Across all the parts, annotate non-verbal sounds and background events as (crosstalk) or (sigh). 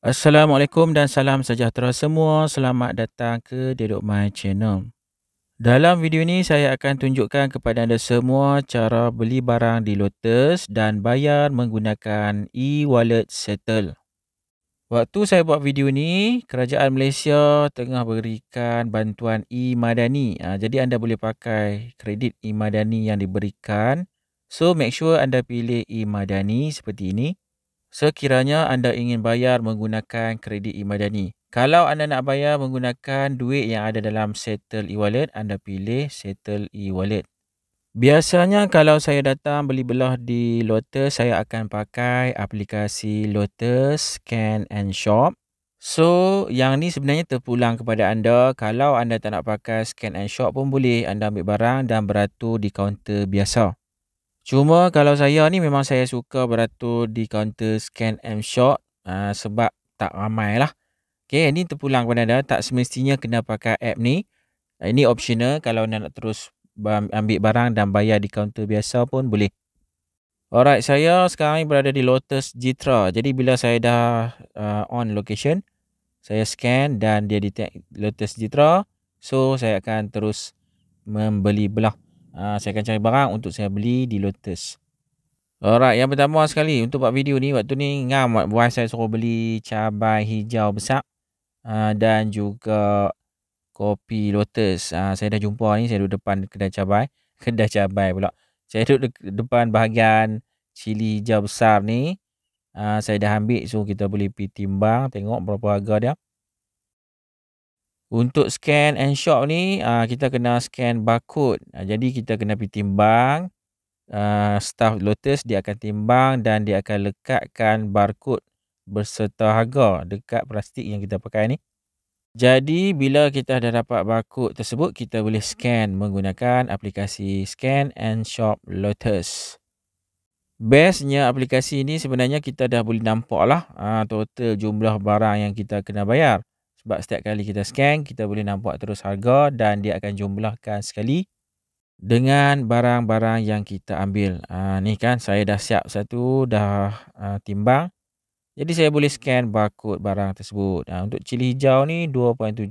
Assalamualaikum dan salam sejahtera semua. Selamat datang ke Dedok My Channel. Dalam video ini saya akan tunjukkan kepada anda semua cara beli barang di Lotus dan bayar menggunakan e-wallet Settle. Waktu saya buat video ini, kerajaan Malaysia tengah berikan bantuan e-madani. Ha, jadi anda boleh pakai kredit e-madani yang diberikan. So make sure anda pilih e-madani seperti ini sekiranya anda ingin bayar menggunakan kredit e-madani. Kalau anda nak bayar menggunakan duit yang ada dalam Settle e-wallet, anda pilih Settle e-wallet. Biasanya kalau saya datang beli belah di Lotus, saya akan pakai aplikasi Lotus Scan and Shop. So, yang ni sebenarnya terpulang kepada anda. Kalau anda tak nak pakai Scan and Shop pun boleh. Anda ambil barang dan beratur di kaunter biasa. Cuma kalau saya ni memang saya suka beratur di counter scan and shot uh, ah, sebab tak ramai lah. Okay, ini terpulang kepada anda. Tak semestinya kena pakai app ni. Ah, ini optional kalau anda nak terus ambil barang dan bayar di counter biasa pun boleh. Alright, saya sekarang ni berada di Lotus Jitra. Jadi, bila saya dah uh, on location, saya scan dan dia detect Lotus Jitra. So, saya akan terus membeli belah. Uh, saya akan cari barang untuk saya beli di Lotus. Alright, yang pertama sekali untuk buat video ni, waktu ni ngam buat saya suruh beli cabai hijau besar uh, dan juga kopi Lotus. Uh, saya dah jumpa ni, saya duduk depan kedai cabai. (laughs) Kedai cabai pula. Saya duduk de depan bahagian cili hijau besar ni. Uh, saya dah ambil, so kita boleh pergi timbang, tengok berapa harga dia untuk scan and shop ni uh, kita kena scan barcode uh, jadi kita kena pergi timbang uh, staff lotus dia akan timbang dan dia akan lekatkan barcode berserta harga dekat plastik yang kita pakai ni jadi bila kita dah dapat barcode tersebut kita boleh scan menggunakan aplikasi scan and shop lotus Bestnya aplikasi ini sebenarnya kita dah boleh nampak lah uh, total jumlah barang yang kita kena bayar. Sebab setiap kali kita scan, kita boleh nampak terus harga dan dia akan jumlahkan sekali dengan barang-barang yang kita ambil. Ha, ni kan saya dah siap satu, dah uh, timbang. Jadi saya boleh scan barcode barang tersebut. Ha, untuk cili hijau ni 2.7.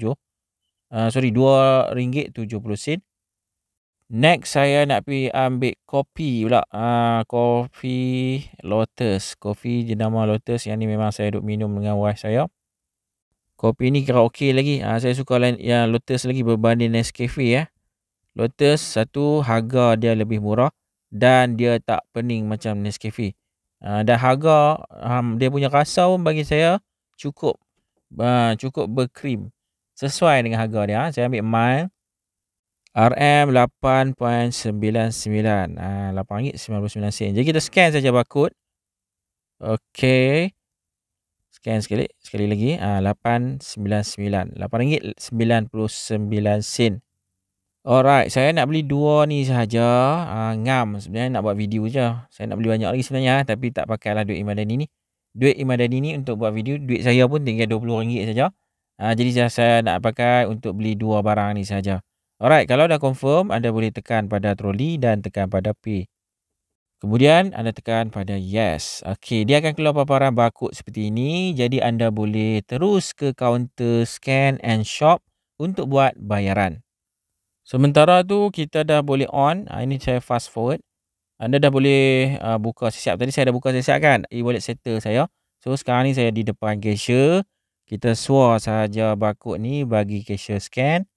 Uh, sorry, RM2.70. Next saya nak pergi ambil kopi pula. Ha, kopi Lotus. Kopi jenama Lotus yang ni memang saya duduk minum dengan wife saya. Kopi ni kira okey lagi. Ha, saya suka lain, yang Lotus lagi berbanding Nescafe ya. Lotus satu harga dia lebih murah dan dia tak pening macam Nescafe. Ha, dan harga um, dia punya rasa pun bagi saya cukup uh, cukup berkrim. Sesuai dengan harga dia. Saya ambil mild. RM8.99. Ha, RM8.99. Jadi kita scan saja barcode. Okay. Scan sekali, sekali lagi. RM899. Ah, ringgit 99 sen. Alright, saya nak beli dua ni sahaja. Uh, ngam sebenarnya nak buat video je. Saya nak beli banyak lagi sebenarnya. Ah, tapi tak pakai lah duit Imadani ni. Duit Imadani ni untuk buat video. Duit saya pun tinggal RM20 sahaja. Uh, jadi saya nak pakai untuk beli dua barang ni sahaja. Alright, kalau dah confirm, anda boleh tekan pada troli dan tekan pada pay. Kemudian anda tekan pada yes. Okey, dia akan keluar paparan barcode seperti ini. Jadi anda boleh terus ke kaunter scan and shop untuk buat bayaran. Sementara tu kita dah boleh on. Ah, ini saya fast forward. Anda dah boleh uh, buka siap. Tadi saya dah buka siap kan? E-wallet setter saya. So sekarang ni saya di depan cashier. Kita suar saja barcode ni bagi cashier scan.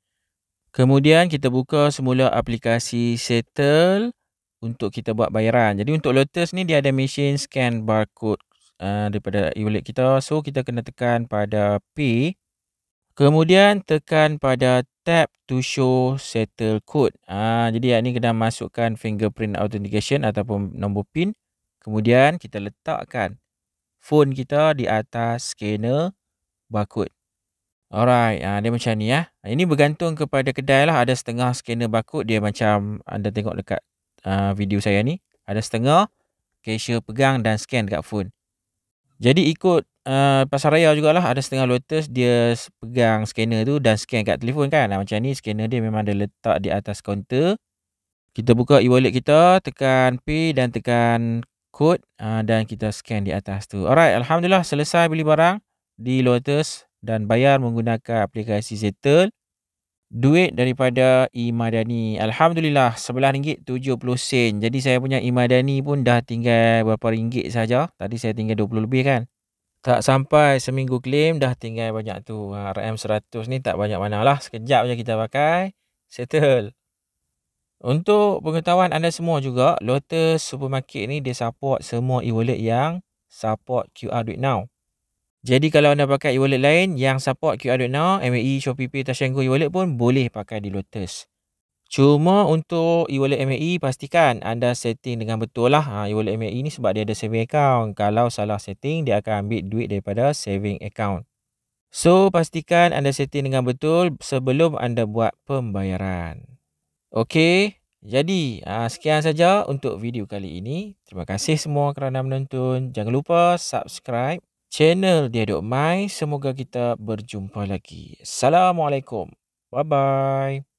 Kemudian kita buka semula aplikasi settle untuk kita buat bayaran. Jadi untuk Lotus ni dia ada mesin scan barcode uh, daripada e-wallet kita. So kita kena tekan pada pay. Kemudian tekan pada tab to show settle code. Uh, jadi yang ni kena masukkan fingerprint authentication ataupun nombor pin. Kemudian kita letakkan phone kita di atas scanner barcode. Alright, uh, dia macam ni ya. Ini bergantung kepada kedai lah. Ada setengah scanner barcode. Dia macam anda tengok dekat uh, video saya ni. Ada setengah cashier pegang dan scan dekat phone. Jadi ikut uh, pasaraya jugalah ada setengah Lotus dia pegang scanner tu dan scan kat telefon kan. Nah, macam ni scanner dia memang dia letak di atas kaunter. Kita buka e-wallet kita, tekan pay dan tekan code uh, dan kita scan di atas tu. Alright, Alhamdulillah selesai beli barang di Lotus dan bayar menggunakan aplikasi Zettle duit daripada Imadani. Alhamdulillah sebelah ringgit 70 sen. Jadi saya punya Imadani pun dah tinggal berapa ringgit saja. Tadi saya tinggal 20 lebih kan. Tak sampai seminggu claim dah tinggal banyak tu. Ha, RM100 ni tak banyak mana lah. Sekejap je kita pakai. Settle. Untuk pengetahuan anda semua juga, Lotus Supermarket ni dia support semua e-wallet yang support QR Duit Now. Jadi kalau anda pakai e-wallet lain yang support QR Duit Now, MAE, Pay, Tashengo e-wallet pun boleh pakai di Lotus. Cuma untuk e-wallet MAE, pastikan anda setting dengan betul lah ha, e-wallet MAE ni sebab dia ada saving account. Kalau salah setting, dia akan ambil duit daripada saving account. So, pastikan anda setting dengan betul sebelum anda buat pembayaran. Okey, jadi aa, ha, sekian saja untuk video kali ini. Terima kasih semua kerana menonton. Jangan lupa subscribe channel Dia Mai. Semoga kita berjumpa lagi. Assalamualaikum. Bye-bye.